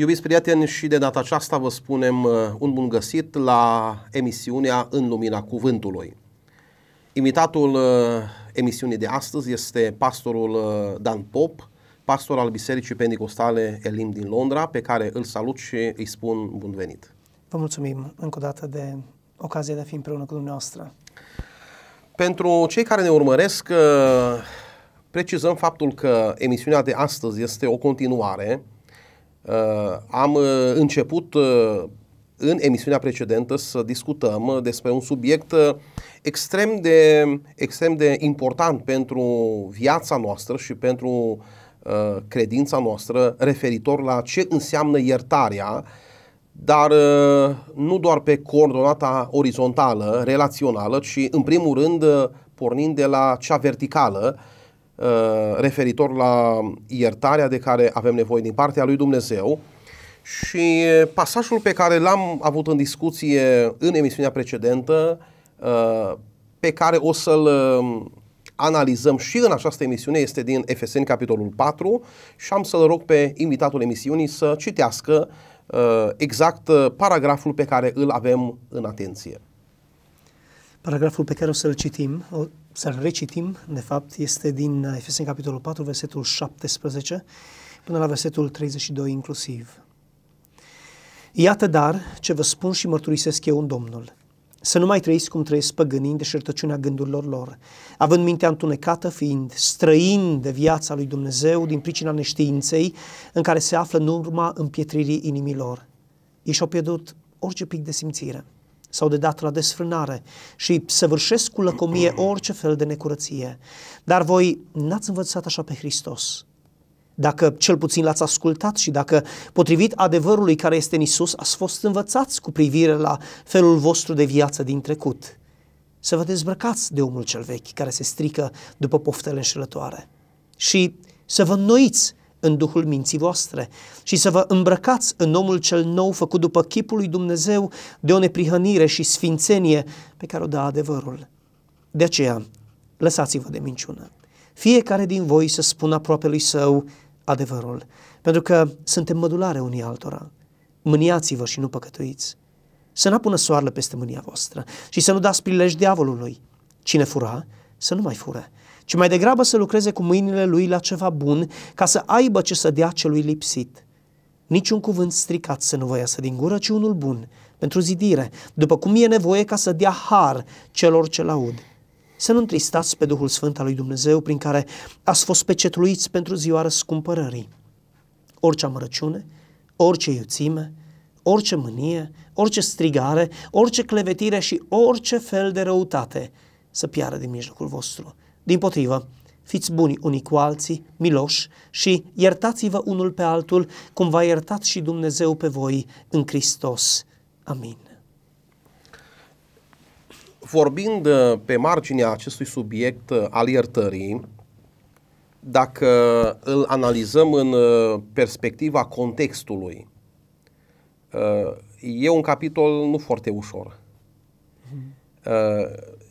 Iubiți prieteni, și de data aceasta vă spunem uh, un bun găsit la emisiunea În Lumina Cuvântului. Invitatul uh, emisiunii de astăzi este pastorul uh, Dan Pop, pastor al Bisericii Pentecostale Elim din Londra, pe care îl salut și îi spun bun venit. Vă mulțumim încă o dată de ocazia de a fi împreună cu dumneavoastră. Pentru cei care ne urmăresc, precizăm faptul că emisiunea de astăzi este o continuare Uh, am uh, început uh, în emisiunea precedentă să discutăm despre un subiect extrem de, extrem de important pentru viața noastră și pentru credința noastră referitor la ce înseamnă iertarea, dar nu doar pe coordonata orizontală, relațională, ci în primul rând pornind de la cea verticală, uh, Uh, referitor la iertarea de care avem nevoie din partea lui Dumnezeu. Și pasajul pe care l-am avut în discuție în emisiunea precedentă, uh, pe care o să-l um, analizăm și în această emisiune, este din Efeseni, capitolul 4, și am să-l rog pe invitatul emisiunii să citească uh, exact paragraful pe care îl avem în atenție. Paragraful pe care o să-l citim, o să-l recitim, de fapt, este din uh, Efeseni capitolul 4, versetul 17 până la versetul 32 inclusiv. Iată dar ce vă spun și mărturisesc eu în Domnul. Să nu mai trăiți cum trăiesc păgânii de deșertăciunea gândurilor lor, având mintea întunecată, fiind străini de viața lui Dumnezeu din pricina neștiinței în care se află în urma împietririi inimilor. Ei și-au pierdut orice pic de simțire sau de dat la desfrânare și săvârșesc cu lăcomie orice fel de necurăție. Dar voi n-ați învățat așa pe Hristos. Dacă cel puțin l-ați ascultat și dacă, potrivit adevărului care este în Isus, ați fost învățați cu privire la felul vostru de viață din trecut, să vă dezbrăcați de omul cel vechi care se strică după poftele înșelătoare și să vă înnoiți în duhul minții voastre și să vă îmbrăcați în omul cel nou făcut după chipul lui Dumnezeu de o neprihănire și sfințenie pe care o dă adevărul. De aceea, lăsați-vă de minciună. Fiecare din voi să spună aproape lui său adevărul, pentru că suntem mădulare unii altora. Mâniați-vă și nu păcătuiți. Să nu pună soarele peste mânia voastră și să nu dați prilej diavolului. Cine fura, să nu mai fure ci mai degrabă să lucreze cu mâinile lui la ceva bun ca să aibă ce să dea celui lipsit. Niciun cuvânt stricat să nu vă iasă din gură, ci unul bun, pentru zidire, după cum e nevoie ca să dea har celor ce laud. Să nu întristați pe Duhul Sfânt al lui Dumnezeu prin care ați fost pecetluiți pentru ziua răscumpărării. Orice amărăciune, orice iuțime, orice mânie, orice strigare, orice clevetire și orice fel de răutate să piară din mijlocul vostru. Din potrivă, fiți buni unii cu alții, miloși și iertați-vă unul pe altul, cum v-a iertat și Dumnezeu pe voi în Hristos. Amin. Vorbind uh, pe marginea acestui subiect uh, al iertării, dacă îl analizăm în uh, perspectiva contextului, e un capitol nu foarte ușor. Mhm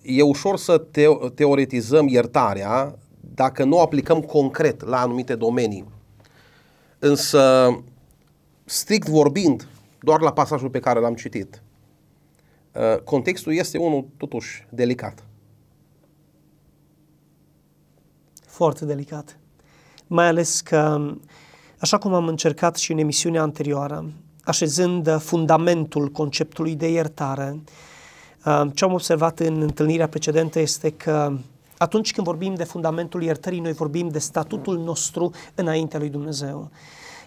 e ușor să te- teoretizăm iertarea dacă nu o aplicăm concret la anumite domenii. Însă, strict vorbind, doar la pasajul pe care l-am citit, uh, contextul este unul totuși delicat. Foarte delicat. Mai ales că, așa cum am încercat și în emisiunea anterioară, așezând fundamentul conceptului de iertare, Um, ce am observat în întâlnirea precedentă este că um, atunci când vorbim de fundamentul iertării, noi vorbim de statutul nostru înaintea lui Dumnezeu.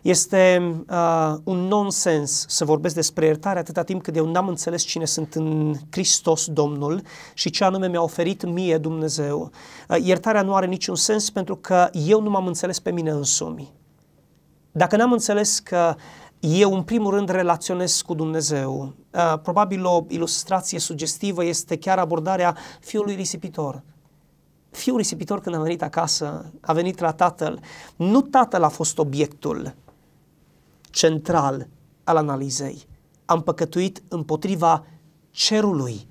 Este um, uh, un nonsens să vorbesc despre iertare atâta timp cât eu n-am înțeles cine sunt în Hristos Domnul și ce anume mi-a oferit mie Dumnezeu. Uh, iertarea nu are niciun sens pentru că eu nu m-am înțeles pe mine însumi. Dacă n-am înțeles că eu, în primul rând, relaționez cu Dumnezeu. Uh, probabil o ilustrație sugestivă este chiar abordarea fiului risipitor. Fiul risipitor, când a venit acasă, a venit la tatăl. Nu tatăl a fost obiectul central al analizei. Am păcătuit împotriva cerului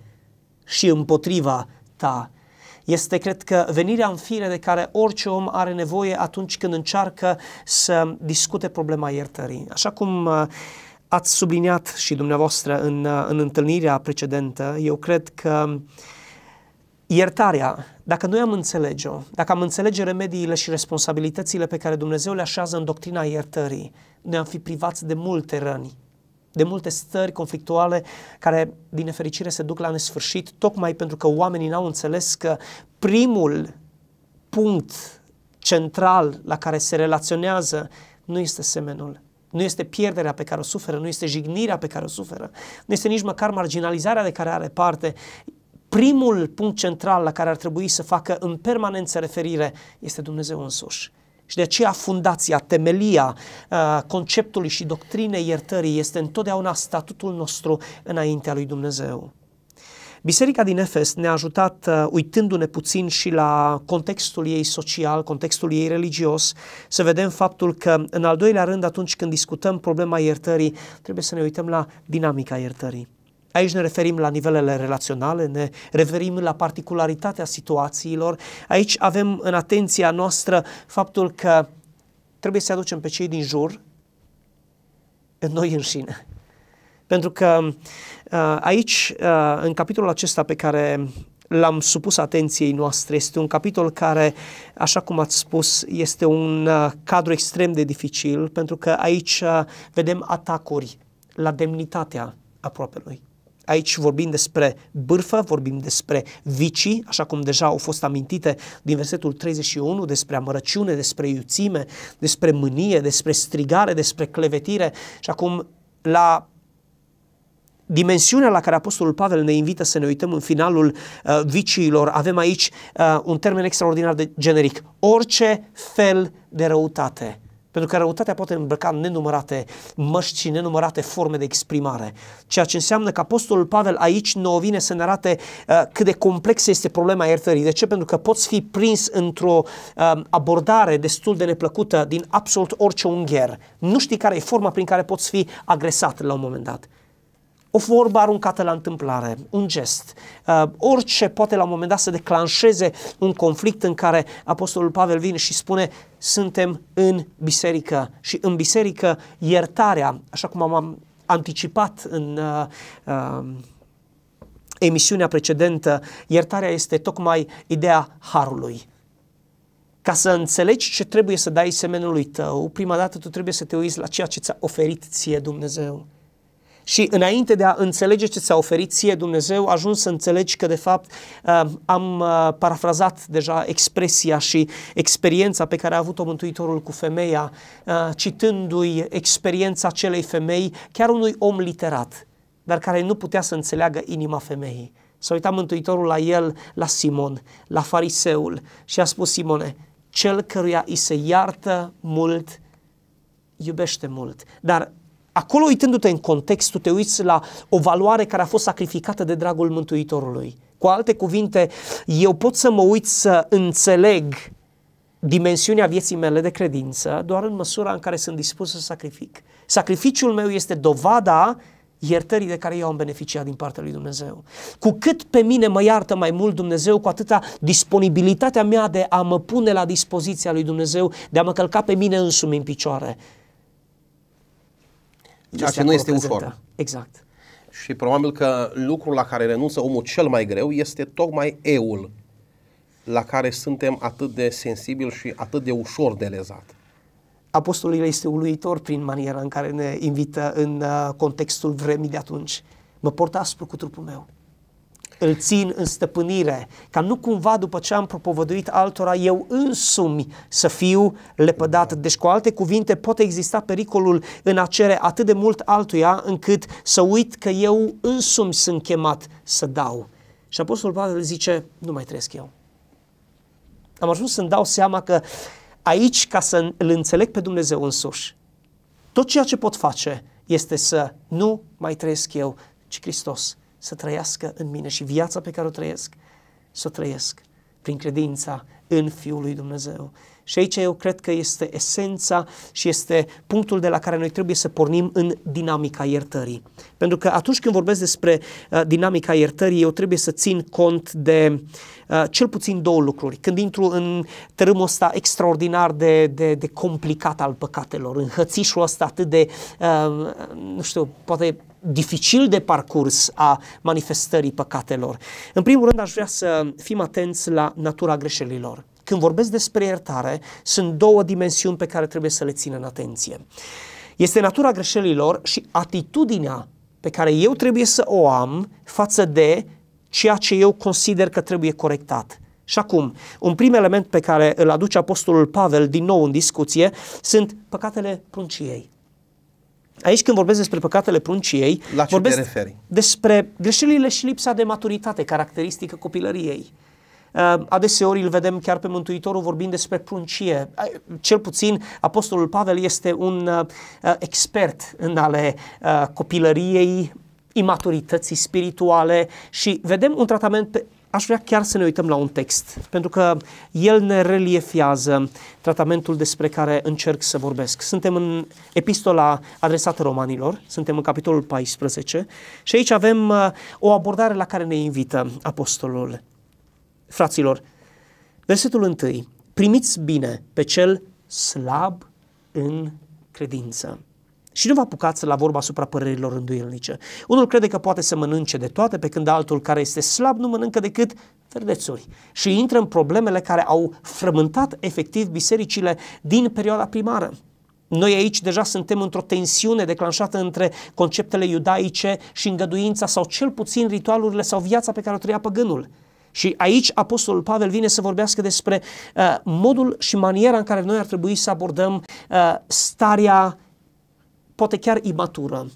și împotriva ta. Este, cred că, venirea în fire de care orice om are nevoie atunci când încearcă să discute problema iertării. Așa cum uh, ați subliniat și dumneavoastră în, uh, în întâlnirea precedentă, eu cred că iertarea, dacă noi am înțelege-o, dacă am înțelege remediile și responsabilitățile pe care Dumnezeu le așează în doctrina iertării, noi am fi privați de multe răni de multe stări conflictuale care, din nefericire, se duc la nesfârșit, tocmai pentru că oamenii n-au înțeles că primul punct central la care se relaționează nu este semenul, nu este pierderea pe care o suferă, nu este jignirea pe care o suferă, nu este nici măcar marginalizarea de care are parte. Primul punct central la care ar trebui să facă în permanență referire este Dumnezeu însuși. Și de aceea fundația, temelia uh, conceptului și doctrinei iertării este întotdeauna statutul nostru înaintea lui Dumnezeu. Biserica din Efes ne-a ajutat, uh, uitându-ne puțin și la contextul ei social, contextul ei religios, să vedem faptul că, în al doilea rând, atunci când discutăm problema iertării, trebuie să ne uităm la dinamica iertării. Aici ne referim la nivelele relaționale, ne referim la particularitatea situațiilor. Aici avem în atenția noastră faptul că trebuie să aducem pe cei din jur în noi înșine. Pentru că uh, aici, uh, în capitolul acesta pe care l-am supus atenției noastre, este un capitol care, așa cum ați spus, este un uh, cadru extrem de dificil, pentru că aici vedem atacuri la demnitatea aproapelui. Aici vorbim despre bârfă, vorbim despre vicii, așa cum deja au fost amintite din versetul 31, despre amărăciune, despre iuțime, despre mânie, despre strigare, despre clevetire și acum la dimensiunea la care Apostolul Pavel ne invită să ne uităm în finalul uh, viciilor, avem aici uh, un termen extraordinar de generic. Orice fel de răutate pentru că răutatea poate îmbrăca nenumărate măști și nenumărate forme de exprimare. Ceea ce înseamnă că Apostolul Pavel aici nu vine să ne arate uh, cât de complexă este problema iertării. De ce? Pentru că poți fi prins într-o uh, abordare destul de neplăcută din absolut orice ungher. Nu știi care e forma prin care poți fi agresat la un moment dat o vorbă aruncată la întâmplare, un gest, uh, orice poate la un moment dat să declanșeze un conflict în care Apostolul Pavel vine și spune suntem în biserică și în biserică iertarea, așa cum am anticipat în uh, uh, emisiunea precedentă, iertarea este tocmai ideea harului. Ca să înțelegi ce trebuie să dai semenului tău, prima dată tu trebuie să te uiți la ceea ce ți-a oferit ție Dumnezeu și înainte de a înțelege ce ți-a oferit ție Dumnezeu, ajungi să înțelegi că de fapt uh, am uh, parafrazat deja expresia și experiența pe care a avut-o Mântuitorul cu femeia, uh, citându-i experiența acelei femei, chiar unui om literat, dar care nu putea să înțeleagă inima femeii. S-a uitat Mântuitorul la el, la Simon, la fariseul și a spus Simone, cel căruia îi se iartă mult, iubește mult. Dar Acolo, uitându-te în context, tu te uiți la o valoare care a fost sacrificată de dragul Mântuitorului. Cu alte cuvinte, eu pot să mă uit să înțeleg dimensiunea vieții mele de credință doar în măsura în care sunt dispus să sacrific. Sacrificiul meu este dovada iertării de care eu am beneficiat din partea lui Dumnezeu. Cu cât pe mine mă iartă mai mult Dumnezeu, cu atâta disponibilitatea mea de a mă pune la dispoziția lui Dumnezeu, de a mă călca pe mine însumi în picioare ceea ce nu este ușor. Exact. Și probabil că lucrul la care renunță omul cel mai greu este tocmai eul, la care suntem atât de sensibil și atât de ușor de lezat. Apostolul este uluitor prin maniera în care ne invită în uh, contextul vremii de atunci. Mă port aspru cu trupul meu îl țin în stăpânire, ca nu cumva după ce am propovăduit altora eu însumi să fiu lepădat. Deci cu alte cuvinte pot exista pericolul în a cere atât de mult altuia încât să uit că eu însumi sunt chemat să dau. Și Apostolul Pavel zice, nu mai trăiesc eu. Am ajuns să-mi dau seama că aici, ca să îl înțeleg pe Dumnezeu însuși, tot ceea ce pot face este să nu mai trăiesc eu, ci Hristos să trăiască în mine și viața pe care o trăiesc, să o trăiesc prin credința în Fiul lui Dumnezeu. Și aici eu cred că este esența și este punctul de la care noi trebuie să pornim în dinamica iertării. Pentru că atunci când vorbesc despre uh, dinamica iertării, eu trebuie să țin cont de uh, cel puțin două lucruri. Când intru în tărâmul ăsta extraordinar de, de, de complicat al păcatelor, în hățișul ăsta atât de, uh, nu știu, poate dificil de parcurs a manifestării păcatelor. În primul rând aș vrea să fim atenți la natura greșelilor. Când vorbesc despre iertare, sunt două dimensiuni pe care trebuie să le țin în atenție. Este natura greșelilor și atitudinea pe care eu trebuie să o am față de ceea ce eu consider că trebuie corectat. Și acum, un prim element pe care îl aduce Apostolul Pavel din nou în discuție sunt păcatele prunciei. Aici când vorbesc despre păcatele prunciei, La ce vorbesc te referi? despre greșelile și lipsa de maturitate caracteristică copilăriei. Uh, adeseori îl vedem chiar pe Mântuitorul vorbind despre pruncie. Cel puțin Apostolul Pavel este un uh, uh, expert în ale copilăriei, imaturității spirituale și vedem un tratament aș vrea chiar să ne uităm la un text, pentru că el ne reliefiază tratamentul despre care încerc să vorbesc. Suntem în epistola adresată romanilor, suntem în capitolul 14 și aici avem uh, o abordare la care ne invită apostolul. Fraților, versetul 1. Primiți bine pe cel slab în credință. Și nu vă apucați la vorba asupra părerilor înduielnice. Unul crede că poate să mănânce de toate, pe când altul care este slab nu mănâncă decât verdețuri. Și intră în problemele care au frământat efectiv bisericile din perioada primară. Noi aici deja suntem într-o tensiune declanșată între conceptele iudaice și îngăduința sau cel puțin ritualurile sau viața pe care o trăia păgânul. Și aici Apostolul Pavel vine să vorbească despre uh, modul și maniera în care noi ar trebui să abordăm uh, starea poate chiar imatură,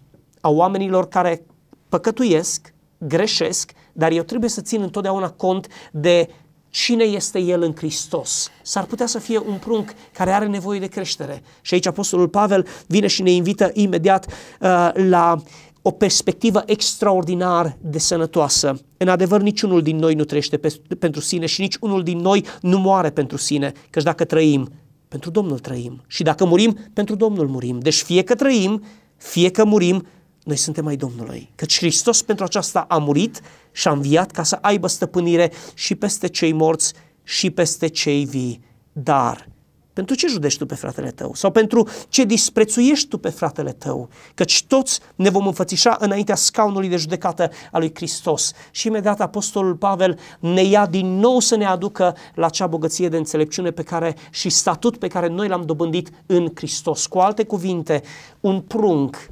a oamenilor care păcătuiesc, greșesc, dar eu trebuie să țin întotdeauna cont de cine este el în Hristos. S-ar putea să fie un prunc care are nevoie de creștere. Și aici Apostolul Pavel vine și ne invită imediat uh, la o perspectivă extraordinar de sănătoasă. În adevăr, niciunul din noi nu trăiește pe, pentru sine și nici unul din noi nu moare pentru sine, căci dacă trăim, pentru Domnul trăim. Și dacă murim, pentru Domnul murim. Deci fie că trăim, fie că murim, noi suntem ai Domnului. Căci Hristos pentru aceasta a murit și a înviat ca să aibă stăpânire și peste cei morți și peste cei vii. Dar pentru ce judești tu pe fratele tău? Sau pentru ce disprețuiești tu pe fratele tău? Căci toți ne vom înfățișa înaintea scaunului de judecată a lui Hristos. Și imediat Apostolul Pavel ne ia din nou să ne aducă la acea bogăție de înțelepciune pe care și statut pe care noi l-am dobândit în Hristos. Cu alte cuvinte, un prunc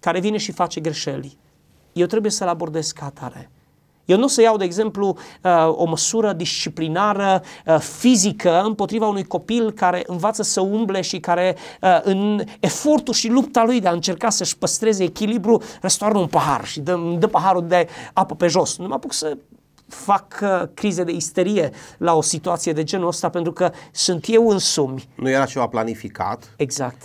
care vine și face greșeli, eu trebuie să-l abordez ca atare eu nu o să iau, de exemplu, uh, o măsură disciplinară uh, fizică împotriva unui copil care învață să umble și care uh, în efortul și lupta lui de a încerca să-și păstreze echilibru, răstoarnă un pahar și dă, dă paharul de apă pe jos. Nu mă apuc să fac uh, crize de isterie la o situație de genul ăsta pentru că sunt eu însumi. Nu era ceva planificat. Exact.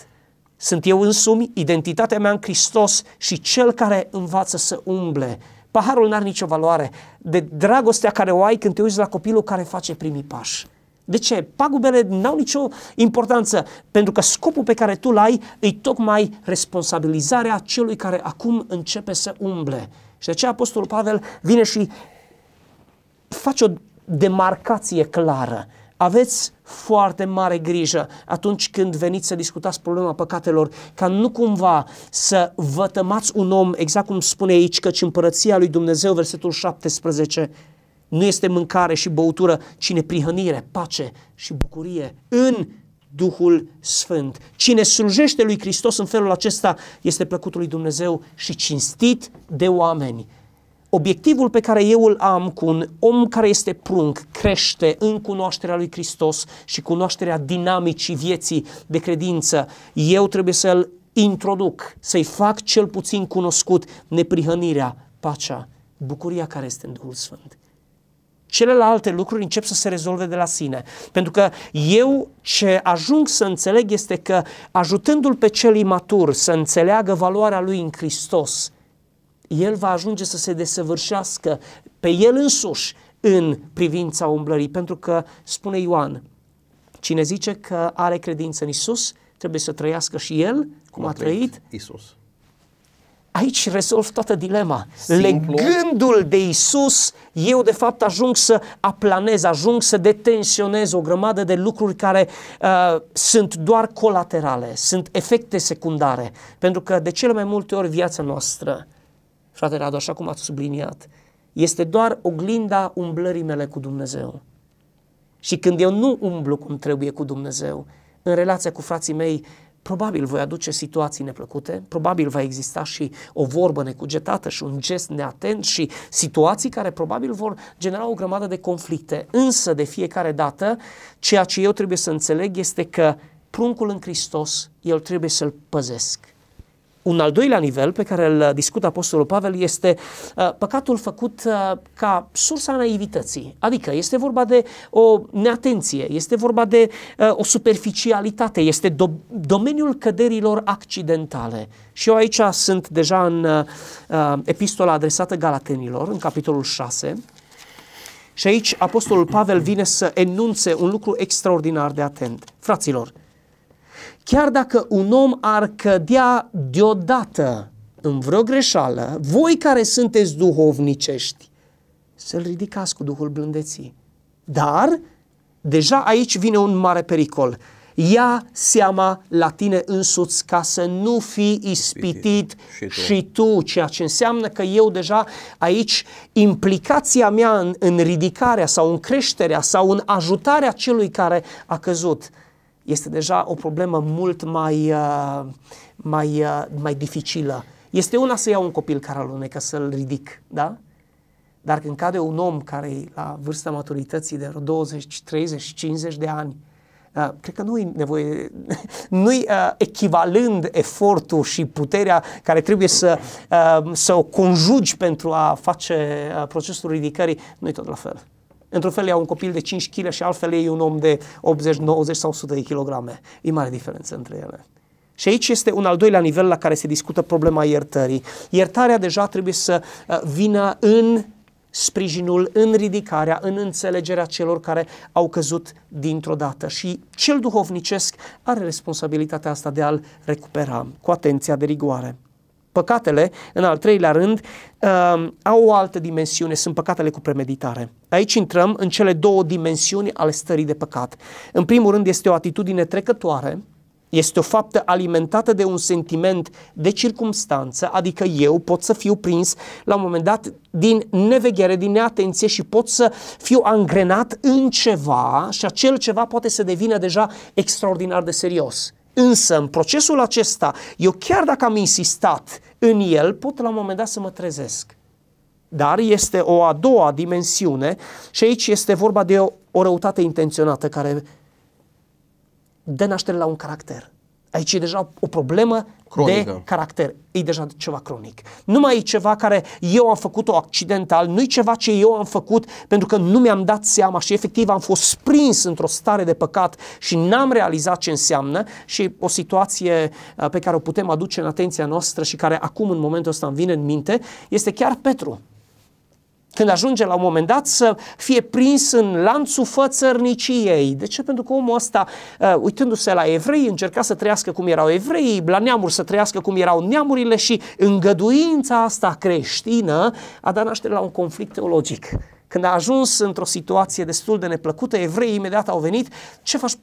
Sunt eu însumi, identitatea mea în Hristos și cel care învață să umble Paharul n-are nicio valoare de dragostea care o ai când te uiți la copilul care face primii pași. De ce? Pagubele n-au nicio importanță, pentru că scopul pe care tu l-ai e tocmai responsabilizarea celui care acum începe să umble. Și de aceea Apostolul Pavel vine și face o demarcație clară. Aveți foarte mare grijă atunci când veniți să discutați problema păcatelor, ca nu cumva să tămați un om, exact cum spune aici, căci împărăția lui Dumnezeu, versetul 17, nu este mâncare și băutură, ci neprihănire, pace și bucurie în Duhul Sfânt. Cine slujește lui Hristos în felul acesta este plăcut lui Dumnezeu și cinstit de oameni obiectivul pe care eu îl am cu un om care este prunc crește în cunoașterea lui Hristos și cunoașterea dinamicii vieții de credință. Eu trebuie să-l introduc, să-i fac cel puțin cunoscut neprihănirea, pacea, bucuria care este în Duhul Sfânt. Celelalte lucruri încep să se rezolve de la sine. Pentru că eu ce ajung să înțeleg este că ajutându-l pe cel imatur să înțeleagă valoarea lui în Hristos, el va ajunge să se desăvârșească pe el însuși în privința umblării, pentru că spune Ioan, cine zice că are credință în Isus, trebuie să trăiască și el cum a, a trăit Isus. Aici rezolv toată dilema. Simplu. Legându-l de Isus, eu de fapt ajung să aplanez, ajung să detensionez o grămadă de lucruri care uh, sunt doar colaterale, sunt efecte secundare. Pentru că de cele mai multe ori viața noastră Fratele Radu, așa cum ați subliniat, este doar oglinda umblării mele cu Dumnezeu. Și când eu nu umblu cum trebuie cu Dumnezeu, în relația cu frații mei, probabil voi aduce situații neplăcute, probabil va exista și o vorbă necugetată și un gest neatent și situații care probabil vor genera o grămadă de conflicte. Însă, de fiecare dată, ceea ce eu trebuie să înțeleg este că pruncul în Hristos, eu trebuie să-l păzesc. Un al doilea nivel pe care îl discută Apostolul Pavel este uh, păcatul făcut uh, ca sursa naivității. Adică este vorba de o neatenție, este vorba de uh, o superficialitate, este do- domeniul căderilor accidentale. Și eu aici sunt deja în epistola adresată Galatenilor, în capitolul 6. Și aici Apostolul Pavel vine să enunțe un lucru extraordinar de atent. Fraților, Chiar dacă un om ar cădea deodată în vreo greșeală, voi care sunteți duhovnicești, să-l ridicați cu Duhul blândeții. Dar, deja aici vine un mare pericol. Ia seama la tine însuți ca să nu fii ispitit și tu. și tu, ceea ce înseamnă că eu deja aici implicația mea în, în ridicarea sau în creșterea sau în ajutarea celui care a căzut este deja o problemă mult mai, uh, mai, uh, mai dificilă. Este una să iau un copil care alunecă, să-l ridic, da? Dar când cade un om care e la vârsta maturității de 20, 30, 50 de ani, Uh, cred că nu i nevoie, nu-i uh, echivalând efortul și puterea care trebuie să, uh, să o conjugi pentru a face uh, procesul ridicării, nu-i tot la fel. Într-un fel iau un copil de 5 kg și altfel ei un om de 80, 90 sau 100 de kilograme. E mare diferență între ele. Și aici este un al doilea nivel la care se discută problema iertării. Iertarea deja trebuie să uh, vină în sprijinul, în ridicarea, în înțelegerea celor care au căzut dintr-o dată. Și cel duhovnicesc are responsabilitatea asta de a-l recupera cu atenția de rigoare. Păcatele, în al treilea rând, uh, au o altă dimensiune, sunt păcatele cu premeditare. Aici intrăm în cele două dimensiuni ale stării de păcat. În primul rând este o atitudine trecătoare, este o faptă alimentată de un sentiment de circumstanță, adică eu pot să fiu prins la un moment dat din neveghere, din neatenție și pot să fiu angrenat în ceva și acel ceva poate să devină deja extraordinar de serios. Însă, în procesul acesta, eu chiar dacă am insistat în el, pot la un moment dat să mă trezesc. Dar este o a doua dimensiune și aici este vorba de o, o răutate intenționată care dă naștere la un caracter. Aici e deja o problemă Cronică. de caracter. E deja ceva cronic. Nu mai e ceva care eu am făcut-o accidental, nu e ceva ce eu am făcut pentru că nu mi-am dat seama și efectiv am fost prins într-o stare de păcat și n-am realizat ce înseamnă și o situație uh, pe care o putem aduce în atenția noastră și care acum în momentul ăsta îmi vine în minte este chiar Petru când ajunge la un moment dat să fie prins în lanțul fățărniciei. De ce? Pentru că omul ăsta, uh, uitându-se la evrei, încerca să trăiască cum erau evrei, la neamuri să trăiască cum erau neamurile și îngăduința asta creștină a dat naștere la un conflict teologic. Când a ajuns într-o situație destul de neplăcută, evreii imediat au venit, ce faci?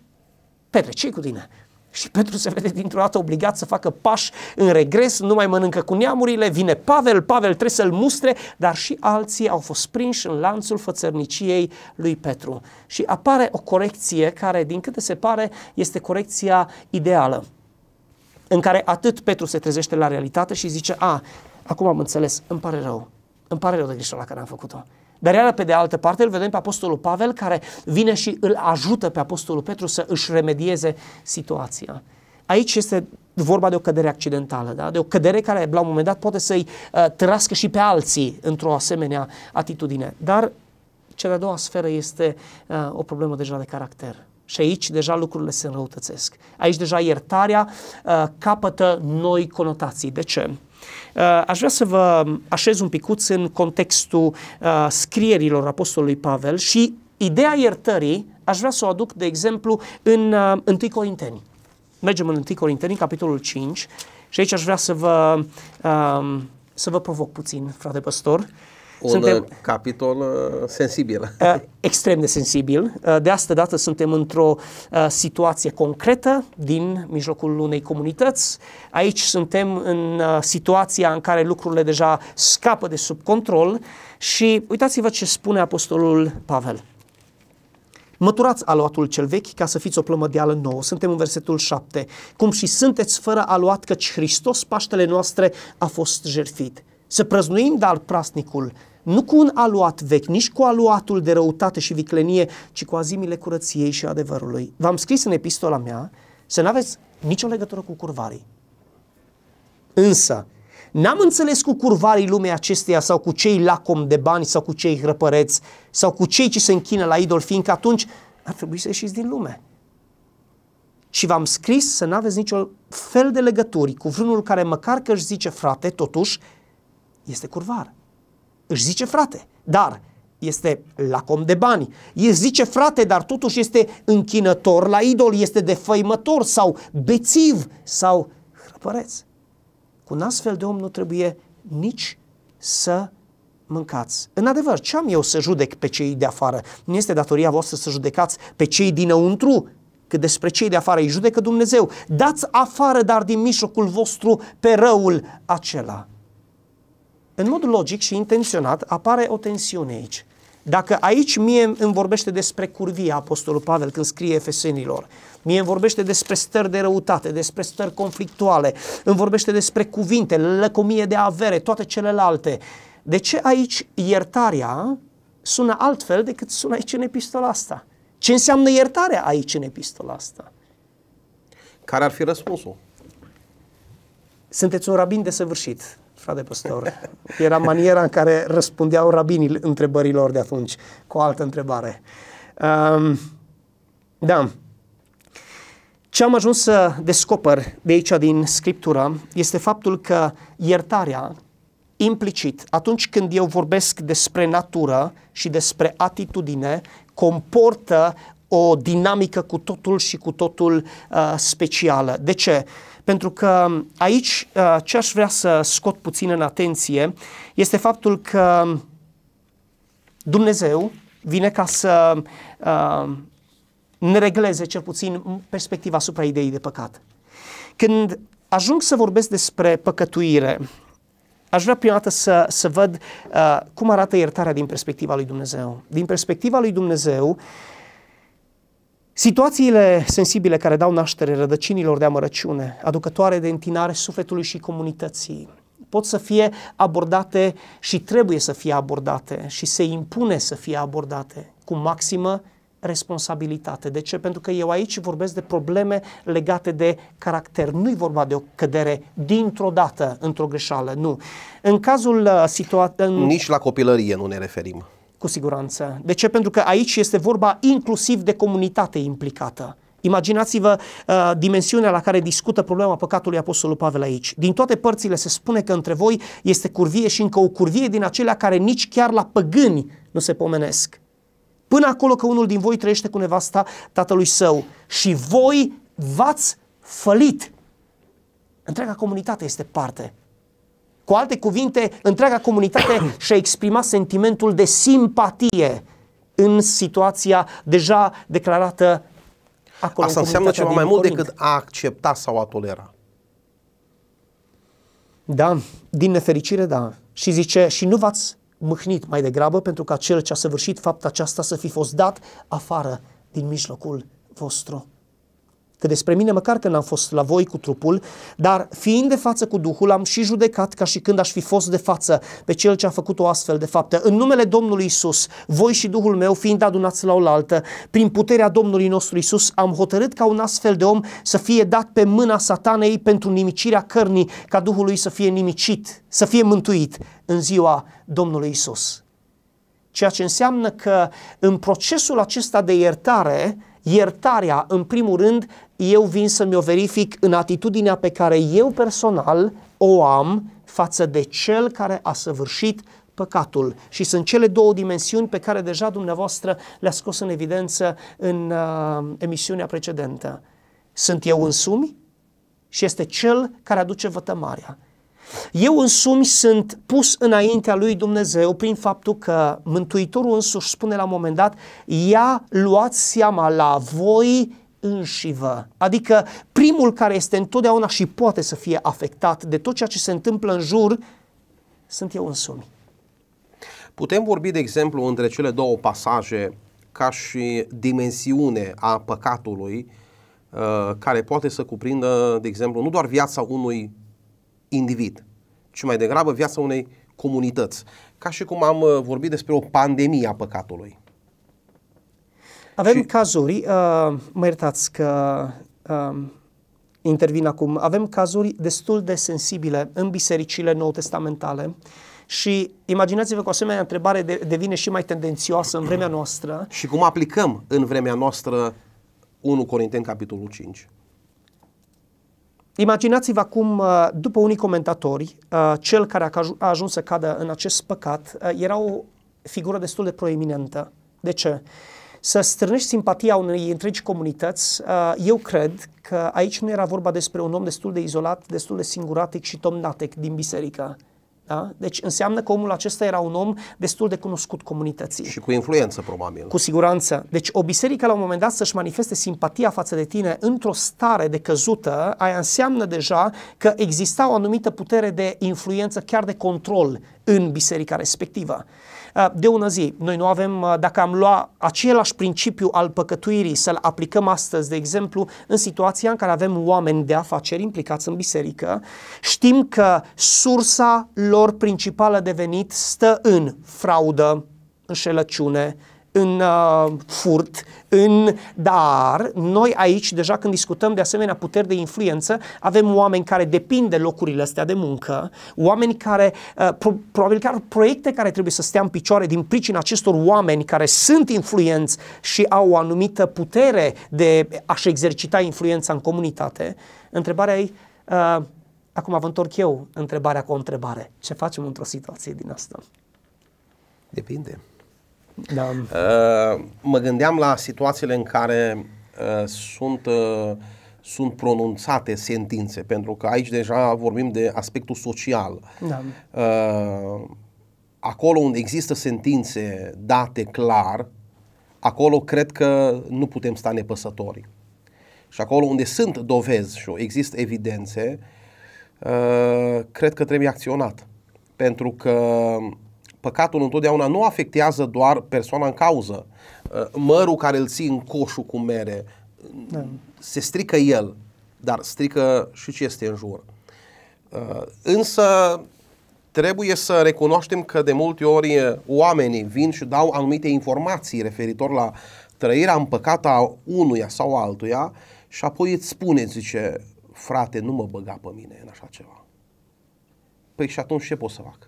Petre, ce cu tine? Și Petru se vede dintr-o dată obligat să facă pași în regres, nu mai mănâncă cu neamurile, vine Pavel, Pavel trebuie să-l mustre, dar și alții au fost prinși în lanțul fățărniciei lui Petru. Și apare o corecție care, din câte se pare, este corecția ideală, în care atât Petru se trezește la realitate și zice, a, acum am înțeles, îmi pare rău, îmi pare rău de greșeala care am făcut-o. Dar iară pe de altă parte îl vedem pe Apostolul Pavel care vine și îl ajută pe Apostolul Petru să își remedieze situația. Aici este vorba de o cădere accidentală, da? de o cădere care la un moment dat poate să-i uh, tărască și pe alții într-o asemenea atitudine. Dar cea de-a doua sferă este uh, o problemă deja de caracter. Și aici deja lucrurile se înrăutățesc. Aici deja iertarea uh, capătă noi conotații. De ce? Uh, aș vrea să vă așez un picuț în contextul uh, scrierilor Apostolului Pavel și ideea iertării aș vrea să o aduc, de exemplu, în 1 uh, Corinteni. Mergem în 1 Corinteni, capitolul 5 și aici aș vrea să vă, să vă provoc puțin, frate păstor. Un suntem, capitol uh, sensibil. Uh, extrem de sensibil. Uh, de asta dată suntem într-o uh, situație concretă din mijlocul unei comunități. Aici suntem în uh, situația în care lucrurile deja scapă de sub control și uitați-vă ce spune Apostolul Pavel. Măturați aluatul cel vechi ca să fiți o plămădeală nouă. Suntem în versetul 7. Cum și sunteți fără aluat, căci Hristos, Paștele noastre, a fost jertfit. Să prăznuim, dar prasnicul nu cu un aluat vechi, nici cu aluatul de răutate și viclenie, ci cu azimile curăției și adevărului. V-am scris în epistola mea să nu aveți nicio legătură cu curvarii. Însă, n-am înțeles cu curvarii lumea acesteia sau cu cei lacom de bani sau cu cei hrăpăreți sau cu cei ce se închină la idol, fiindcă atunci ar trebui să ieșiți din lume. Și v-am scris să nu aveți niciun fel de legături cu vreunul care măcar că își zice frate, totuși, este curvar. Își zice frate, dar este lacom de bani. El zice frate, dar totuși este închinător la idol, este defăimător sau bețiv sau hrăpăreț. Cu un astfel de om nu trebuie nici să mâncați. În adevăr, ce am eu să judec pe cei de afară? Nu este datoria voastră să judecați pe cei dinăuntru, că despre cei de afară îi judecă Dumnezeu. Dați afară, dar din mijlocul vostru, pe răul acela în mod logic și intenționat apare o tensiune aici. Dacă aici mie îmi vorbește despre curvia Apostolul Pavel când scrie Efesenilor, mie îmi vorbește despre stări de răutate, despre stări conflictuale, îmi vorbește despre cuvinte, lăcomie de avere, toate celelalte. De ce aici iertarea sună altfel decât sună aici în epistola asta? Ce înseamnă iertarea aici în epistola asta? Care ar fi răspunsul? Sunteți un rabin desăvârșit frate păstor. Era maniera în care răspundeau rabinii întrebărilor de atunci, cu o altă întrebare. Um, da. Ce am ajuns să descoper de aici din Scriptură este faptul că iertarea implicit, atunci când eu vorbesc despre natură și despre atitudine, comportă o dinamică cu totul și cu totul uh, specială. De ce? Pentru că um, aici uh, ce aș vrea să scot puțin în atenție este faptul că um, Dumnezeu vine ca să uh, ne regleze cel puțin perspectiva asupra ideii de păcat. Când ajung să vorbesc despre păcătuire, aș vrea prima dată să, să văd uh, cum arată iertarea din perspectiva lui Dumnezeu. Din perspectiva lui Dumnezeu, uh, Situațiile sensibile care dau naștere rădăcinilor de amărăciune, aducătoare de întinare sufletului și comunității, pot să fie abordate și trebuie să fie abordate și se impune să fie abordate cu maximă responsabilitate. De ce? Pentru că eu aici vorbesc de probleme legate de caracter. Nu-i vorba de o cădere dintr-o dată într-o greșeală, nu. În cazul uh, situației... Nici la copilărie nu ne referim. Cu siguranță. De ce? Pentru că aici este vorba inclusiv de comunitate implicată. Imaginați-vă uh, dimensiunea la care discută problema păcatului Apostolul Pavel aici. Din toate părțile se spune că între voi este curvie și încă o curvie din acelea care nici chiar la păgâni nu se pomenesc. Până acolo că unul din voi trăiește cu nevasta tatălui său și voi v-ați fălit. Întreaga comunitate este parte cu alte cuvinte, întreaga comunitate și-a exprimat sentimentul de simpatie în situația deja declarată acolo. Asta în înseamnă ceva mai mult decât a accepta sau a tolera. Da, din nefericire, da. Și zice, și nu v-ați mâhnit mai degrabă pentru ca cel ce a săvârșit fapta aceasta să fi fost dat afară din mijlocul vostru că despre mine, măcar că n-am fost la voi cu trupul, dar fiind de față cu Duhul, am și judecat ca și când aș fi fost de față pe cel ce a făcut o astfel de faptă. În numele Domnului Isus, voi și Duhul meu, fiind adunați la oaltă, prin puterea Domnului nostru Isus, am hotărât ca un astfel de om să fie dat pe mâna satanei pentru nimicirea cărnii, ca duhul lui să fie nimicit, să fie mântuit în ziua Domnului Isus. Ceea ce înseamnă că în procesul acesta de iertare, Iertarea, în primul rând, eu vin să mi-o verific în atitudinea pe care eu personal o am față de cel care a săvârșit păcatul. Și sunt cele două dimensiuni pe care deja dumneavoastră le-a scos în evidență în uh, emisiunea precedentă. Sunt eu însumi și este cel care aduce vătămarea. Eu însumi sunt pus înaintea lui Dumnezeu prin faptul că Mântuitorul însuși spune la un moment dat, ia luați seama la voi înșivă. Adică primul care este întotdeauna și poate să fie afectat de tot ceea ce se întâmplă în jur, sunt eu însumi. Putem vorbi, de exemplu, între cele două pasaje ca și dimensiune a păcatului uh, care poate să cuprindă, de exemplu, nu doar viața unui individ, ci mai degrabă viața unei comunități. Ca și cum am uh, vorbit despre o pandemie a păcatului. Avem și... cazuri, uh, mă iertați că uh, intervin acum, avem cazuri destul de sensibile în bisericile nou-testamentale și imaginați-vă că o asemenea întrebare de, devine și mai tendențioasă în vremea noastră. Și cum aplicăm în vremea noastră 1 Corinteni capitolul 5? Imaginați-vă acum, uh, după unii comentatori, uh, cel care a ajuns să cadă în acest păcat uh, era o figură destul de proeminentă. De ce? Să strânești simpatia unei întregi comunități, eu cred că aici nu era vorba despre un om destul de izolat, destul de singuratic și tomnatec din biserică. Da? Deci înseamnă că omul acesta era un om destul de cunoscut comunității. Și cu influență, probabil. Cu siguranță. Deci o biserică la un moment dat să-și manifeste simpatia față de tine într-o stare de căzută, aia înseamnă deja că exista o anumită putere de influență, chiar de control în biserica respectivă. Eh, de ună zi. Noi nu avem, eh, dacă am lua același principiu al păcătuirii, să-l aplicăm astăzi, de exemplu, în situația în care avem oameni de afaceri implicați în biserică, știm că sursa lor principală de venit stă în fraudă, înșelăciune, uh, în uh, furt, în dar noi aici, deja când discutăm de asemenea puteri de influență, avem oameni care depind de locurile astea de muncă, oameni care, uh, pro- probabil chiar proiecte care trebuie să stea în picioare din pricina acestor oameni care sunt influenți și au o anumită putere de a-și exercita influența în comunitate. Întrebarea e, uh, acum vă întorc eu întrebarea cu o întrebare. Ce facem într-o situație din asta? Depinde. Da. Uh, mă gândeam la situațiile în care uh, sunt, uh, sunt pronunțate sentințe, pentru că aici deja vorbim de aspectul social. Da. Uh, acolo unde există sentințe date clar, acolo cred că nu putem sta nepăsători. Și acolo unde sunt dovezi și există evidențe, uh, cred că trebuie acționat. Pentru că păcatul întotdeauna nu afectează doar persoana în cauză. Uh, mărul care îl ții în coșul cu mere, da. Uh, se strică el, dar strică și ce este în jur. Uh, însă trebuie să recunoaștem că de multe ori oamenii vin și dau anumite informații referitor la trăirea în păcat a unuia sau altuia și apoi îți spune, zice, frate, nu mă băga pe mine în așa ceva. Păi și atunci ce pot să fac?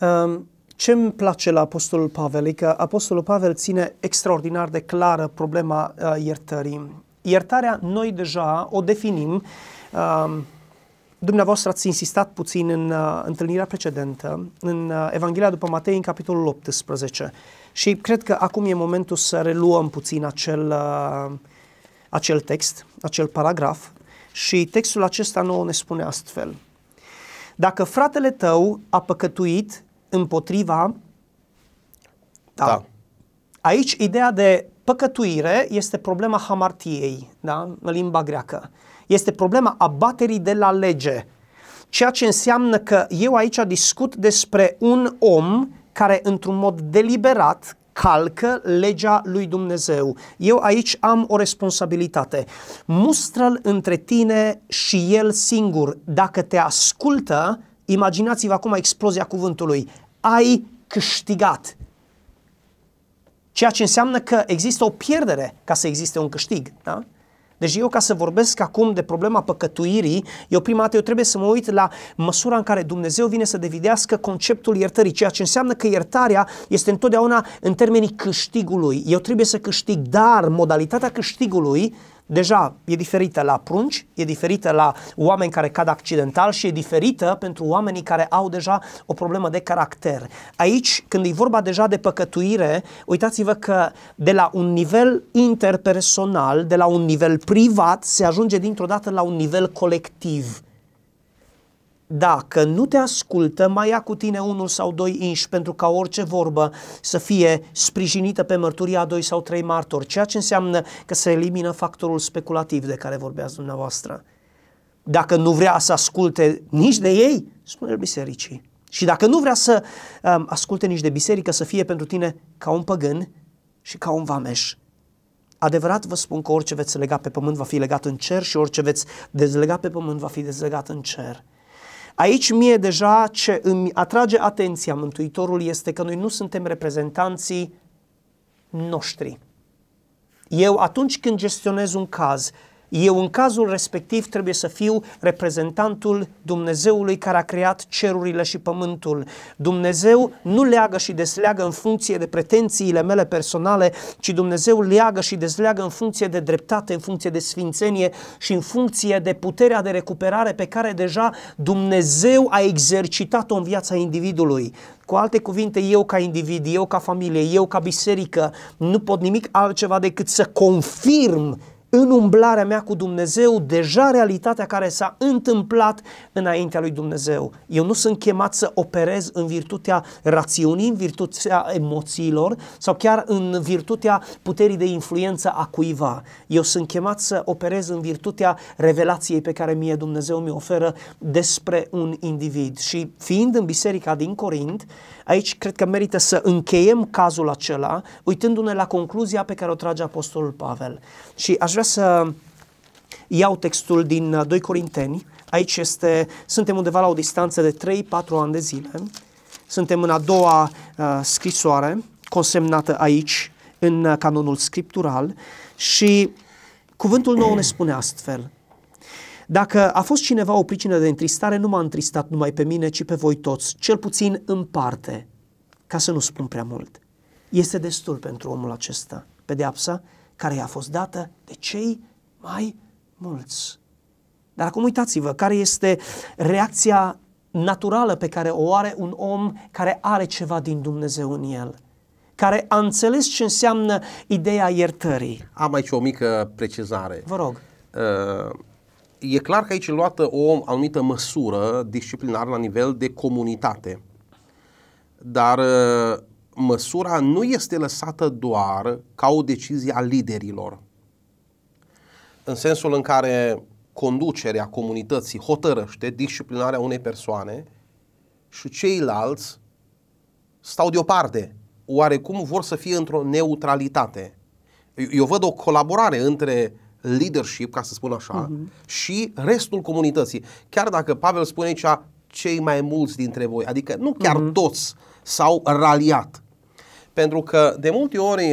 Ehm, Ce îmi place la Apostolul Pavel e că Apostolul Pavel ține extraordinar de clară problema eh, iertării. Iertarea noi deja o definim. Ehm, dumneavoastră ați insistat puțin în eh, întâlnirea precedentă, în eh, Evanghelia după Matei, în capitolul 18. Și cred că acum e momentul să reluăm puțin acel, acel text, acel paragraf. Și textul acesta nou ne spune astfel. Dacă fratele tău a păcătuit împotriva. Da. da. Aici ideea de păcătuire este problema hamartiei, da? în limba greacă. Este problema abaterii de la lege. Ceea ce înseamnă că eu aici discut despre un om care într-un mod deliberat calcă legea lui Dumnezeu. Eu aici am o responsabilitate. Mustră-l între tine și el singur. Dacă te ascultă, Imaginați-vă acum explozia cuvântului. Ai câștigat. Ceea ce înseamnă că există o pierdere ca să existe un câștig. Da? Deci eu ca să vorbesc acum de problema păcătuirii, eu prima dată eu trebuie să mă uit la măsura în care Dumnezeu vine să devidească conceptul iertării, ceea ce înseamnă că iertarea este întotdeauna în termenii câștigului. Eu trebuie să câștig, dar modalitatea câștigului deja e diferită la prunci, e diferită la oameni care cad accidental și e diferită pentru oamenii care au deja o problemă de caracter. Aici, când e vorba deja de păcătuire, uitați-vă că de la un nivel interpersonal, de la un nivel privat, se ajunge dintr-o dată la un nivel colectiv dacă nu te ascultă, mai ia cu tine unul sau doi inși pentru ca orice vorbă să fie sprijinită pe mărturia a doi sau trei martori, ceea ce înseamnă că se elimină factorul speculativ de care vorbeați dumneavoastră. Dacă nu vrea să asculte nici de ei, spune-l bisericii. Și dacă nu vrea să um, asculte nici de biserică, să fie pentru tine ca un păgân și ca un vameș. Adevărat vă spun că orice veți lega pe pământ va fi legat în cer și orice veți dezlega pe pământ va fi dezlegat în cer. Aici mie deja ce îmi atrage atenția Mântuitorul este că noi nu suntem reprezentanții noștri. Eu atunci când gestionez un caz, eu în cazul respectiv trebuie să fiu reprezentantul Dumnezeului care a creat cerurile și pământul. Dumnezeu nu leagă și desleagă în funcție de pretențiile mele personale, ci Dumnezeu leagă și dezleagă în funcție de dreptate, în funcție de sfințenie și în funcție de puterea de recuperare pe care deja Dumnezeu a exercitat-o în viața individului. Cu alte cuvinte, eu ca individ, eu ca familie, eu ca biserică, nu pot nimic altceva decât să confirm în umblarea mea cu Dumnezeu deja realitatea care s-a întâmplat înaintea lui Dumnezeu. Eu nu sunt chemat să operez în virtutea rațiunii, în virtutea emoțiilor sau chiar în virtutea puterii de influență a cuiva. Eu sunt chemat să operez în virtutea revelației pe care mie Dumnezeu mi oferă despre un individ. Și fiind în biserica din Corint, aici cred că merită să încheiem cazul acela uitându-ne la concluzia pe care o trage Apostolul Pavel. Și aș vrea să iau textul din 2 uh, Corinteni. Aici este, suntem undeva la o distanță de 3-4 ani de zile. Suntem în a doua uh, scrisoare, consemnată aici, în uh, canonul scriptural. Și cuvântul nou ne spune astfel. Dacă a fost cineva o pricină de întristare, nu m-a întristat numai pe mine, ci pe voi toți, cel puțin în parte, ca să nu spun prea mult. Este destul pentru omul acesta. Pedeapsa care i-a fost dată de cei mai mulți. Dar acum uitați-vă care este reacția naturală pe care o are un om care are ceva din Dumnezeu în el care a înțeles ce înseamnă ideea iertării. Am aici o mică precizare. Vă rog. Uh, e clar că aici e luată o anumită măsură disciplinară la nivel de comunitate. Dar uh, măsura nu este lăsată doar ca o decizie a liderilor. În sensul în care conducerea comunității hotărăște disciplinarea unei persoane și ceilalți stau deoparte, oarecum vor să fie într-o neutralitate. Eu văd o colaborare între leadership, ca să spun așa, uh-huh. și restul comunității. Chiar dacă Pavel spune aici cei mai mulți dintre voi, adică nu chiar uh-huh. toți s-au raliat, pentru că de multe ori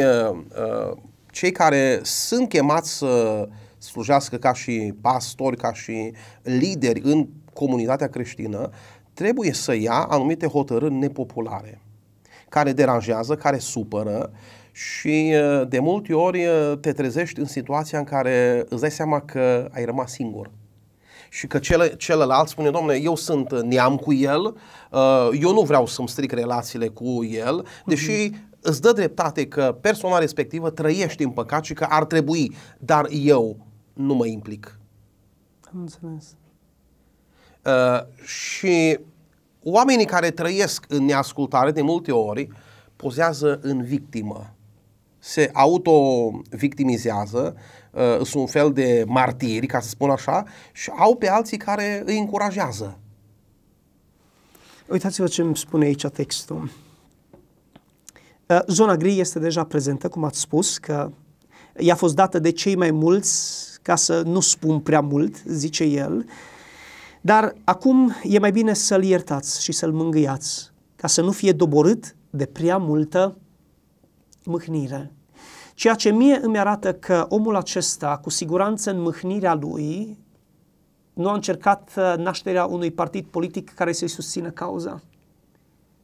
cei care sunt chemați să slujească ca și pastori, ca și lideri în comunitatea creștină, trebuie să ia anumite hotărâri nepopulare, care deranjează, care supără și de multe ori te trezești în situația în care îți dai seama că ai rămas singur. Și că cel celălalt spune, domnule, eu sunt neam cu el, eu nu vreau să-mi stric relațiile cu el, deși îți dă dreptate că persoana respectivă trăiește în păcat și că ar trebui, dar eu nu mă implic. Am înțeles. Uh, și oamenii care trăiesc în neascultare de multe ori pozează în victimă. Se auto-victimizează, uh, sunt un fel de martiri, ca să spun așa, și au pe alții care îi încurajează. Uitați-vă ce îmi spune aici textul. Uh, zona gri este deja prezentă, cum ați spus, că i-a fost dată de cei mai mulți, ca să nu spun prea mult, zice el, dar acum e mai bine să-l iertați și să-l mângâiați, ca să nu fie doborât de prea multă mâhnire. Ceea ce mie îmi arată că omul acesta, cu siguranță în mâhnirea lui, nu a încercat uh, nașterea unui partid politic care să-i susțină cauza.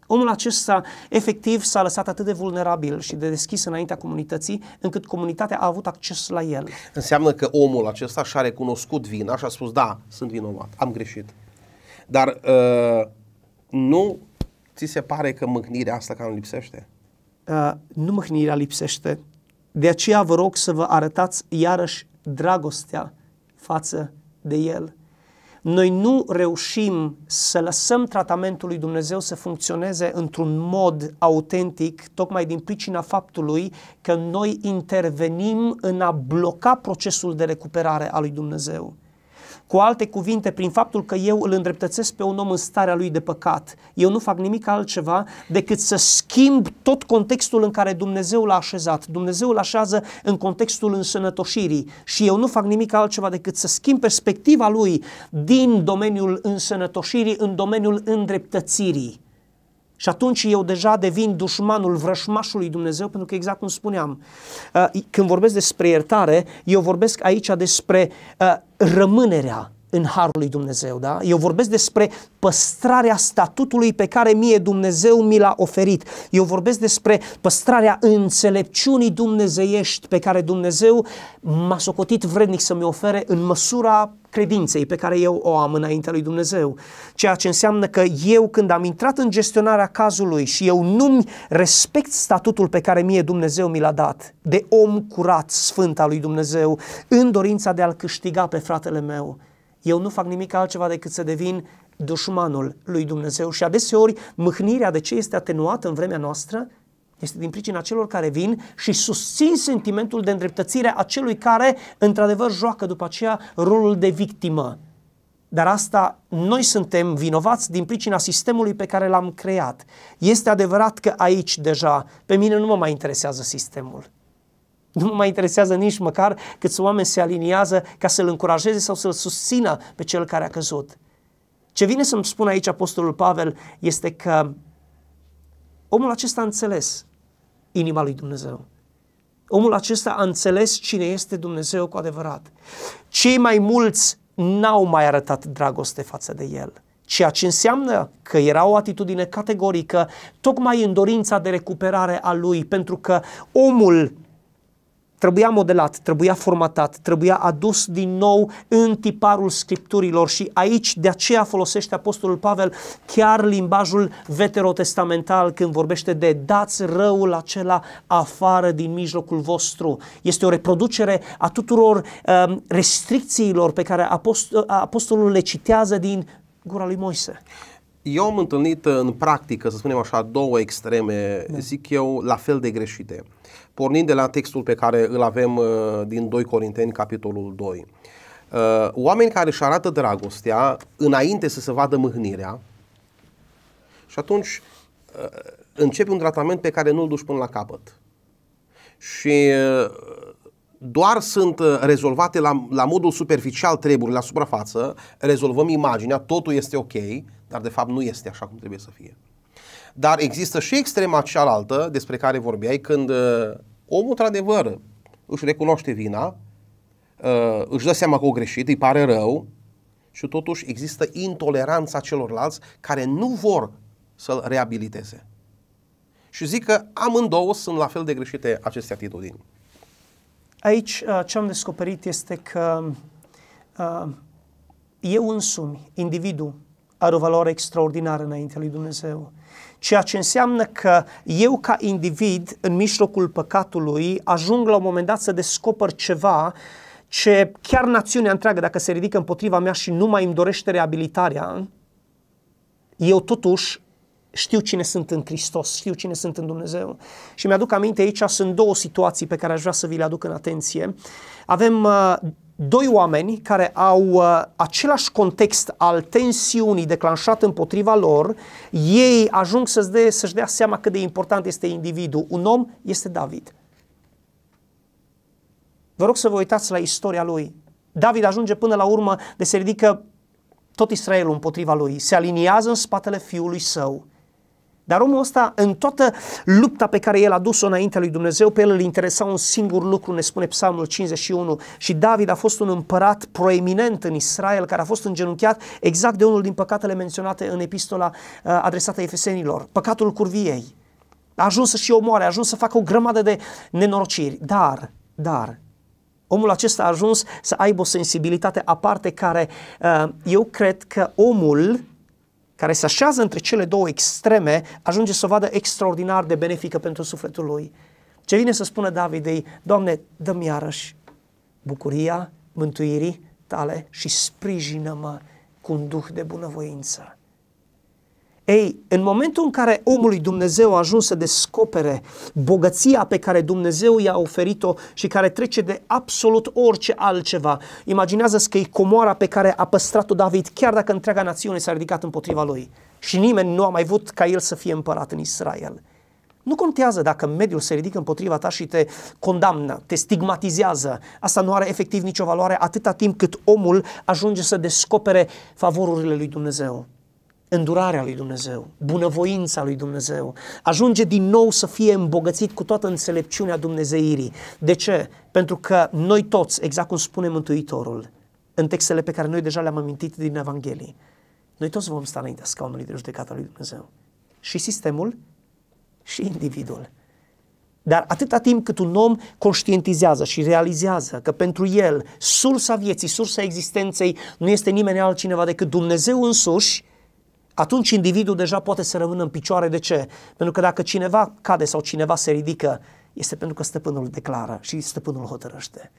Omul acesta efectiv s-a lăsat atât de vulnerabil și de deschis înaintea comunității, încât comunitatea a avut acces la el. Înseamnă că omul acesta și-a recunoscut vina și a spus, da, sunt vinovat, am greșit. Dar uh, nu ți se pare că mâhnirea asta cam lipsește? Uh, nu mâhnirea lipsește. De aceea vă rog să vă arătați iarăși dragostea față de el noi nu reușim să lăsăm tratamentul lui Dumnezeu să funcționeze într-un mod autentic, tocmai din pricina faptului că noi intervenim în a bloca procesul de recuperare a lui Dumnezeu. Cu alte cuvinte, prin faptul că eu îl îndreptățesc pe un om în starea lui de păcat, eu nu fac nimic altceva decât să schimb tot contextul în care Dumnezeu l-a așezat. Dumnezeu îl așează în contextul însănătoșirii și eu nu fac nimic altceva decât să schimb perspectiva lui din domeniul însănătoșirii în domeniul îndreptățirii. Și atunci eu deja devin dușmanul vrășmașului Dumnezeu, pentru că exact cum spuneam, uh, când vorbesc despre iertare, eu vorbesc aici despre uh, rămânerea în harul lui Dumnezeu, da? Eu vorbesc despre păstrarea statutului pe care mie Dumnezeu mi l-a oferit. Eu vorbesc despre păstrarea înțelepciunii dumnezeiești pe care Dumnezeu m-a socotit vrednic să mi ofere în măsura credinței pe care eu o am înaintea lui Dumnezeu. Ceea ce înseamnă că eu când am intrat în gestionarea cazului și eu nu-mi respect statutul pe care mie Dumnezeu mi l-a dat de om curat, sfânt al lui Dumnezeu, în dorința de a-l câștiga pe fratele meu, eu nu fac nimic altceva decât să devin dușmanul lui Dumnezeu și adeseori mâhnirea de ce este atenuată în vremea noastră este din pricina celor care vin și susțin sentimentul de îndreptățire a celui care, într-adevăr, joacă după aceea rolul de victimă. Dar asta noi suntem vinovați din pricina sistemului pe care l-am creat. Este adevărat că aici deja pe mine nu mă mai interesează sistemul. Nu mă mai interesează nici măcar câți oameni se aliniază ca să-l încurajeze sau să-l susțină pe cel care a căzut. Ce vine să-mi spun aici Apostolul Pavel este că Omul acesta a înțeles inima lui Dumnezeu. Omul acesta a înțeles cine este Dumnezeu cu adevărat. Cei mai mulți n-au mai arătat dragoste față de el, ceea ce înseamnă că era o atitudine categorică tocmai în dorința de recuperare a lui, pentru că omul Trebuia modelat, trebuia formatat, trebuia adus din nou în tiparul scripturilor și aici de aceea folosește Apostolul Pavel chiar limbajul veterotestamental când vorbește de dați răul acela afară din mijlocul vostru. Este o reproducere a tuturor um, restricțiilor pe care apostol, apostolul le citează din gura lui Moise eu am întâlnit în practică, să spunem așa, două extreme, da. zic eu, la fel de greșite. Pornind de la textul pe care îl avem uh, din 2 Corinteni, capitolul 2. Uh, oameni care își arată dragostea înainte să se vadă mâhnirea și atunci uh, începe un tratament pe care nu-l duci până la capăt. Și doar sunt uh, rezolvate la, la modul superficial treburile, la suprafață, rezolvăm imaginea, totul este ok, dar de fapt nu este așa cum trebuie să fie. Dar există și extrema cealaltă despre care vorbeai, când uh, omul, într-adevăr, își recunoaște vina, uh, își dă seama că o greșit, îi pare rău și totuși există intoleranța celorlalți care nu vor să-l reabiliteze. Și zic că amândouă sunt la fel de greșite aceste atitudini. Aici uh, ce am descoperit este că uh, eu însumi, individul, are o valoare extraordinară înaintea lui Dumnezeu. Ceea ce înseamnă că eu ca individ, în mijlocul păcatului, ajung la un moment dat să descoper ceva ce chiar națiunea întreagă, dacă se ridică împotriva mea și nu mai îmi dorește reabilitarea, eu totuși știu cine sunt în Hristos, știu cine sunt în Dumnezeu. Și mi-aduc aminte aici, sunt două situații pe care aș vrea să vi le aduc în atenție. Avem uh, doi oameni care au uh, același context al tensiunii declanșat împotriva lor, ei ajung să-și dea, să dea seama cât de important este individul. Un om este David. Vă rog să vă uitați la istoria lui. David ajunge până la urmă de se ridică tot Israelul împotriva lui, se aliniază în spatele fiului său. Dar omul ăsta, în toată lupta pe care el a dus-o înaintea lui Dumnezeu, pe el îl interesa un singur lucru, ne spune Psalmul 51. Și David a fost un împărat proeminent în Israel, care a fost îngenunchiat exact de unul din păcatele menționate în epistola uh, adresată Efesenilor, păcatul curviei. A ajuns să și omoare, a ajuns să facă o grămadă de nenorociri. Dar, dar, omul acesta a ajuns să aibă o sensibilitate aparte care uh, eu cred că omul care se așează între cele două extreme, ajunge să o vadă extraordinar de benefică pentru sufletul lui. Ce vine să spună David ei, Doamne, dă-mi iarăși bucuria mântuirii tale și sprijină-mă cu un duh de bunăvoință. Ei, în momentul în care omului Dumnezeu a ajuns să descopere bogăția pe care Dumnezeu i-a oferit-o și care trece de absolut orice altceva, imaginează-ți că e comoara pe care a păstrat-o David, chiar dacă întreaga națiune s-a ridicat împotriva lui și nimeni nu a mai vrut ca el să fie împărat în Israel. Nu contează dacă mediul se ridică împotriva ta și te condamnă, te stigmatizează. Asta nu are efectiv nicio valoare atâta timp cât omul ajunge să descopere favorurile lui Dumnezeu îndurarea lui Dumnezeu, bunăvoința lui Dumnezeu. Ajunge din nou să fie îmbogățit cu toată înțelepciunea Dumnezeirii. De ce? Pentru că noi toți, exact cum spune Mântuitorul, în textele pe care noi deja le-am amintit din Evanghelie, noi toți vom sta înaintea scaunului de judecată lui Dumnezeu. Și sistemul, și individul. Dar atâta timp cât un om conștientizează și realizează că pentru el sursa vieții, sursa existenței nu este nimeni altcineva decât Dumnezeu însuși, atunci individul deja poate să rămână în picioare. De ce? Pentru că dacă cineva cade sau cineva se ridică, este pentru că stăpânul declară și stăpânul hotărăște.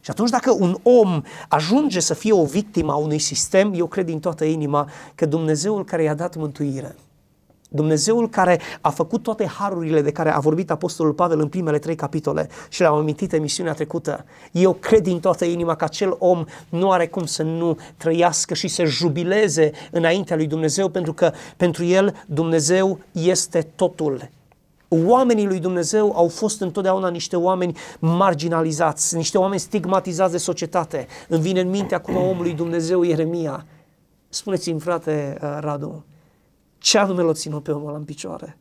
Și atunci dacă un om ajunge să fie o victimă a unui sistem, eu cred din toată inima că Dumnezeul care i-a dat mântuire, Dumnezeul care a făcut toate harurile de care a vorbit Apostolul Pavel în primele trei capitole și le-am amintit emisiunea trecută. Eu cred din toată inima că acel om nu are cum să nu trăiască și să jubileze înaintea lui Dumnezeu pentru că pentru el Dumnezeu este totul. Oamenii lui Dumnezeu au fost întotdeauna niște oameni marginalizați, niște oameni stigmatizați de societate. Îmi vine în minte acum omului Dumnezeu Ieremia. Spuneți-mi, frate uh, Radu, ce anume l-a ținut pe omul în picioare?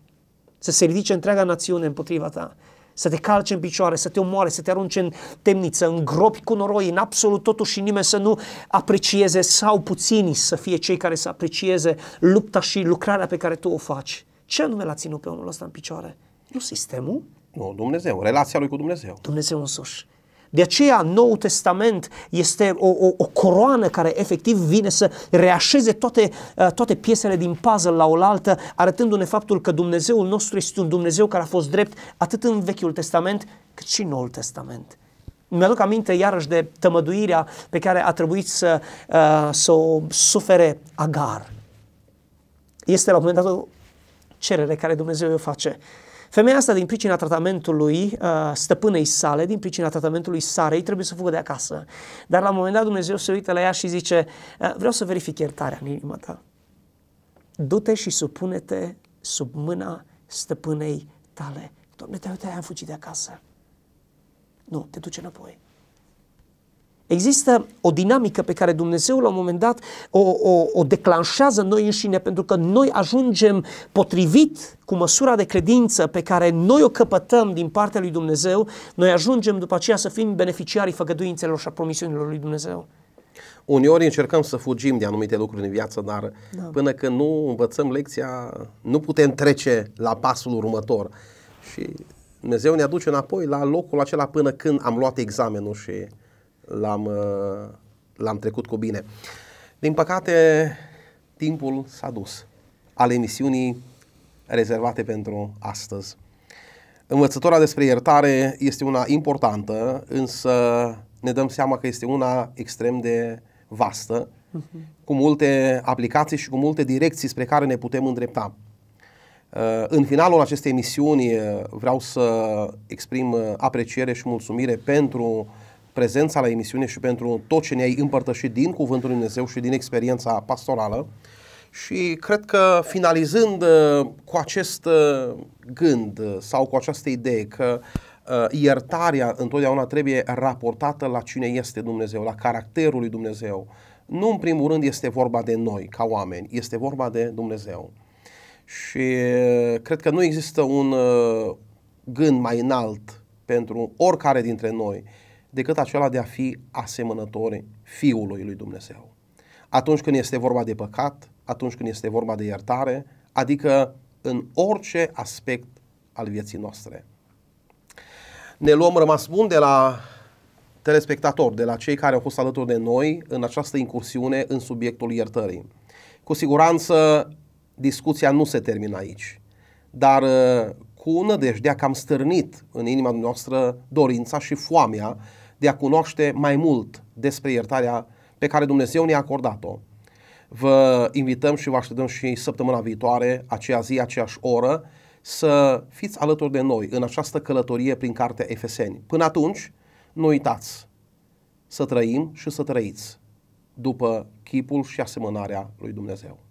Să se ridice întreaga națiune împotriva ta, să te calce în picioare, să te omoare, să te arunce în temniță, în gropi cu noroi, în absolut totul și nimeni să nu aprecieze sau puțini să fie cei care să aprecieze lupta și lucrarea pe care tu o faci. Ce anume l-a ținut pe omul ăsta în picioare? Nu sistemul? Nu, Dumnezeu, relația lui cu Dumnezeu. Dumnezeu însuși. De aceea Noul Testament este o, o, o coroană care efectiv vine să reașeze toate, uh, toate piesele din puzzle la oaltă, arătându-ne faptul că Dumnezeul nostru este un Dumnezeu care a fost drept atât în Vechiul Testament cât și în Noul Testament. Mi-aduc aminte iarăși de tămăduirea pe care a trebuit să, uh, să o sufere Agar. Este la un moment dat o cerere care Dumnezeu o face Femeia asta, din pricina tratamentului uh, stăpânei sale, din pricina tratamentului Sarei, trebuie să fugă de acasă. Dar la un moment dat Dumnezeu se uită la ea și zice, uh, vreau să verific iertarea în inima ta. Du-te și supune-te sub mâna stăpânei tale. Doamne, te uite, am fugit de acasă. Nu, te duce înapoi. Există o dinamică pe care Dumnezeu la un moment dat o, o, o declanșează noi înșine pentru că noi ajungem potrivit cu măsura de credință pe care noi o căpătăm din partea lui Dumnezeu, noi ajungem după aceea să fim beneficiarii făgăduințelor și a promisiunilor lui Dumnezeu. Uneori încercăm să fugim de anumite lucruri în viață, dar da. până când nu învățăm lecția, nu putem trece la pasul următor. Și Dumnezeu ne aduce înapoi la locul acela până când am luat examenul și l-am, uh, l-am trecut cu bine. Din păcate, timpul s-a dus al emisiunii rezervate pentru astăzi. Învățătura despre iertare este una importantă, însă ne dăm seama că este una extrem de vastă, mhm. cu multe aplicații și cu multe direcții spre care ne putem îndrepta. Uh, în finalul acestei emisiuni uh, vreau să exprim apreciere și mulțumire pentru uh, prezența la emisiune și pentru tot ce ne-ai împărtășit din Cuvântul Lui Dumnezeu și din experiența pastorală. Și cred că finalizând uh, cu acest uh, gând uh, sau cu această idee că iertarea întotdeauna trebuie raportată la cine este Dumnezeu, la caracterul lui Dumnezeu. Nu în primul rând este vorba de noi ca oameni, este vorba de Dumnezeu. Și cred că nu există un gând mai înalt pentru oricare dintre noi decât acela de a fi asemănători Fiului lui Dumnezeu. Atunci când este vorba de păcat, atunci când este vorba de iertare, adică în orice aspect al vieții noastre. Ne luăm rămas bun de la telespectatori, de la cei care au fost alături de noi în această incursiune în subiectul iertării. Cu siguranță discuția nu se termină aici, dar uh, cu nădejdea că am stârnit în inima noastră dorința și foamea de a cunoaște mai mult despre iertarea pe care Dumnezeu ne-a acordat-o. Vă invităm și vă așteptăm și săptămâna viitoare, aceea zi, aceeași oră, să fiți alături de noi în această călătorie prin cartea Efeseni. Până atunci, nu uitați să trăim și să trăiți după chipul și asemănarea lui Dumnezeu.